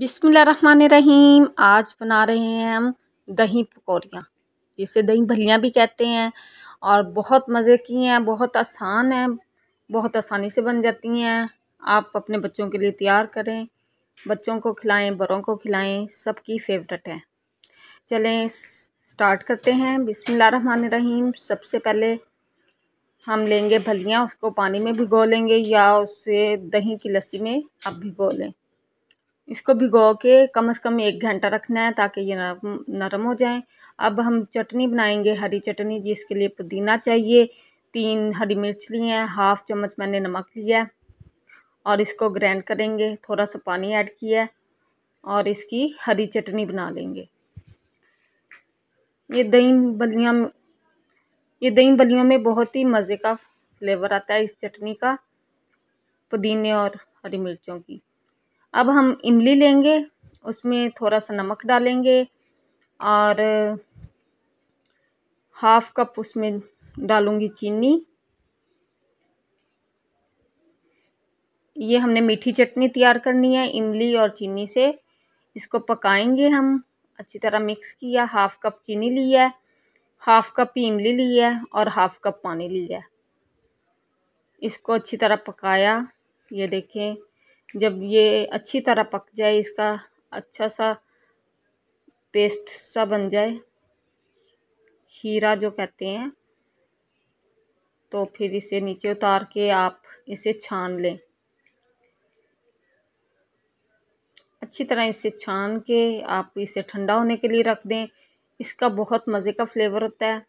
रहीम आज बना रहे हैं हम दही पकौड़ियाँ जिसे दही भलियाँ भी कहते हैं और बहुत मज़े की हैं बहुत आसान है बहुत आसानी से बन जाती हैं आप अपने बच्चों के लिए तैयार करें बच्चों को खिलाएं बड़ों को खिलाएं सबकी फेवरेट है चलें स्टार्ट करते हैं रहीम सबसे पहले हम लेंगे भलियाँ उसको पानी में भिगो लेंगे या उसे दही की लस्सी में आप भिगो लें इसको भिगो के कम से कम एक घंटा रखना है ताकि ये नरम हो जाए अब हम चटनी बनाएंगे हरी चटनी जिसके लिए पुदीना चाहिए तीन हरी मिर्च ली हैं हाफ़ चम्मच मैंने नमक लिया है और इसको ग्राइंड करेंगे थोड़ा सा पानी ऐड किया है और इसकी हरी चटनी बना लेंगे ये दही बलियाँ ये दही बलियों में बहुत ही मज़े का फ्लेवर आता है इस चटनी का पुदीने और हरी मिर्चों की अब हम इमली लेंगे उसमें थोड़ा सा नमक डालेंगे और हाफ कप उसमें डालूँगी चीनी ये हमने मीठी चटनी तैयार करनी है इमली और चीनी से इसको पकाएंगे हम अच्छी तरह मिक्स किया हाफ कप चीनी लिया है हाफ कप ही इमली ली है और हाफ कप पानी लिया है इसको अच्छी तरह पकाया ये देखें जब ये अच्छी तरह पक जाए इसका अच्छा सा पेस्ट सा बन जाए शीरा जो कहते हैं तो फिर इसे नीचे उतार के आप इसे छान लें अच्छी तरह इसे छान के आप इसे ठंडा होने के लिए रख दें इसका बहुत मज़े का फ्लेवर होता है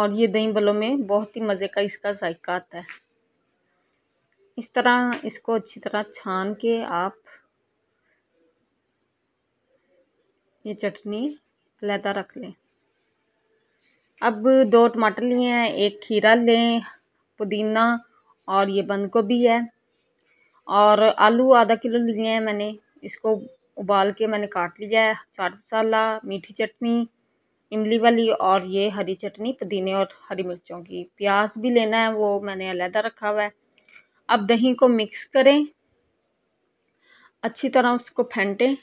और ये दही बलों में बहुत ही मज़े का इसका जायका आता है इस तरह इसको अच्छी तरह छान के आप ये चटनी लहदा रख लें अब दो टमाटर लिए हैं एक खीरा लें पुदीना और ये बंद गोभी है और आलू आधा किलो लिए हैं मैंने इसको उबाल के मैंने काट लिया है चाट मसाला मीठी चटनी इमली वाली और ये हरी चटनी पुदीने और हरी मिर्चों की प्याज भी लेना है वो मैंने अलहदा रखा हुआ है अब दही को मिक्स करें अच्छी तरह उसको फेंटें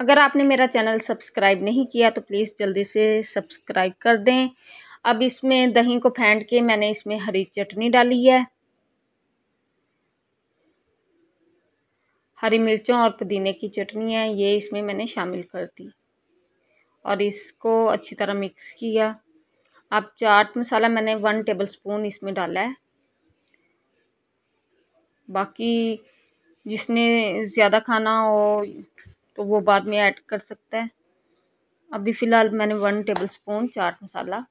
अगर आपने मेरा चैनल सब्सक्राइब नहीं किया तो प्लीज़ जल्दी से सब्सक्राइब कर दें अब इसमें दही को फेंट के मैंने इसमें हरी चटनी डाली है हरी मिर्चों और पुदीने की चटनी है ये इसमें मैंने शामिल कर दी और इसको अच्छी तरह मिक्स किया अब चाट मसाला मैंने वन टेबल स्पून इसमें डाला है बाकी जिसने ज़्यादा खाना हो तो वो बाद में ऐड कर सकता है अभी फ़िलहाल मैंने one tablespoon chaat masala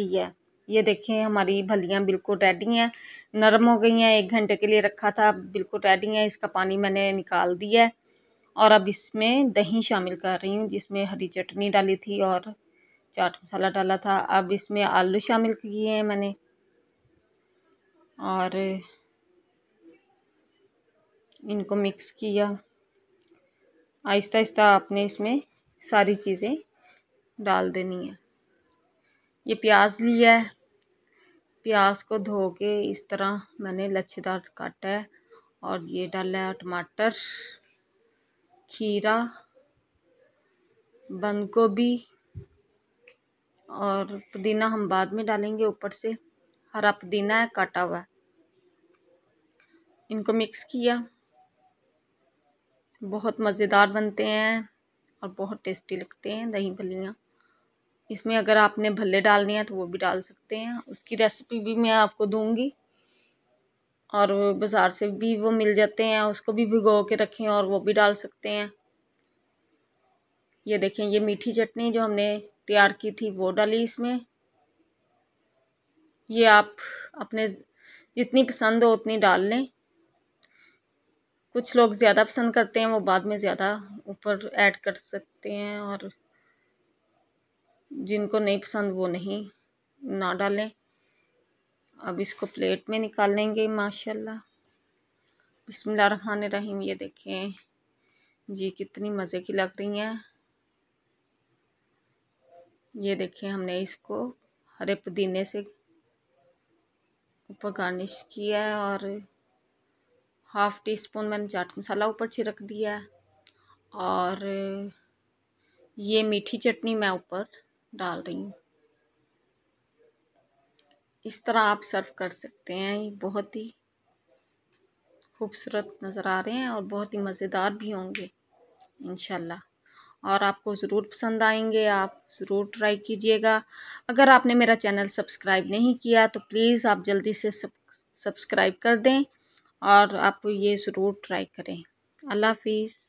लिया है ये देखें हमारी भलियाँ बिल्कुल रेडी हैं नरम हो गई हैं एक घंटे के लिए रखा था बिल्कुल रेडी हैं इसका पानी मैंने निकाल दिया है और अब इसमें दही शामिल कर रही हूँ जिसमें हरी चटनी डाली थी और चाट मसाला डाला था अब इसमें आलू शामिल किए हैं मैंने और इनको मिक्स किया आहिस्ता आहिस्ता आपने इसमें सारी चीज़ें डाल देनी है ये प्याज लिया है प्याज को धो के इस तरह मैंने लच्छेदार काटा है और ये डाला है टमाटर खीरा बंद गोभी और पुदीना हम बाद में डालेंगे ऊपर से हरा पुदीना है काटा हुआ इनको मिक्स किया बहुत मज़ेदार बनते हैं और बहुत टेस्टी लगते हैं दही भलियाँ इसमें अगर आपने भल्ले डालने हैं तो वो भी डाल सकते हैं उसकी रेसिपी भी मैं आपको दूंगी और बाज़ार से भी वो मिल जाते हैं उसको भी भिगो के रखें और वो भी डाल सकते हैं ये देखें ये मीठी चटनी जो हमने तैयार की थी वो डाली इसमें ये आप अपने जितनी पसंद हो उतनी डाल लें कुछ लोग ज़्यादा पसंद करते हैं वो बाद में ज़्यादा ऊपर ऐड कर सकते हैं और जिनको नहीं पसंद वो नहीं ना डालें अब इसको प्लेट में निकाल लेंगे माशाल्लाह बिस्मिल्लाह रहीम ये देखें जी कितनी मज़े की लग रही हैं ये देखिए हमने इसको हरे पुदीने से ऊपर गार्निश किया है और हाफ़ टी स्पून मैंने चाट मसाला ऊपर छिड़क दिया है और ये मीठी चटनी मैं ऊपर डाल रही हूँ इस तरह आप सर्व कर सकते हैं ये बहुत ही खूबसूरत नज़र आ रहे हैं और बहुत ही मज़ेदार भी होंगे इन और आपको ज़रूर पसंद आएंगे आप ज़रूर ट्राई कीजिएगा अगर आपने मेरा चैनल सब्सक्राइब नहीं किया तो प्लीज़ आप जल्दी से सब्सक्राइब कर दें और आप ये ज़रूर ट्राई करें अल्लाह हाफिज़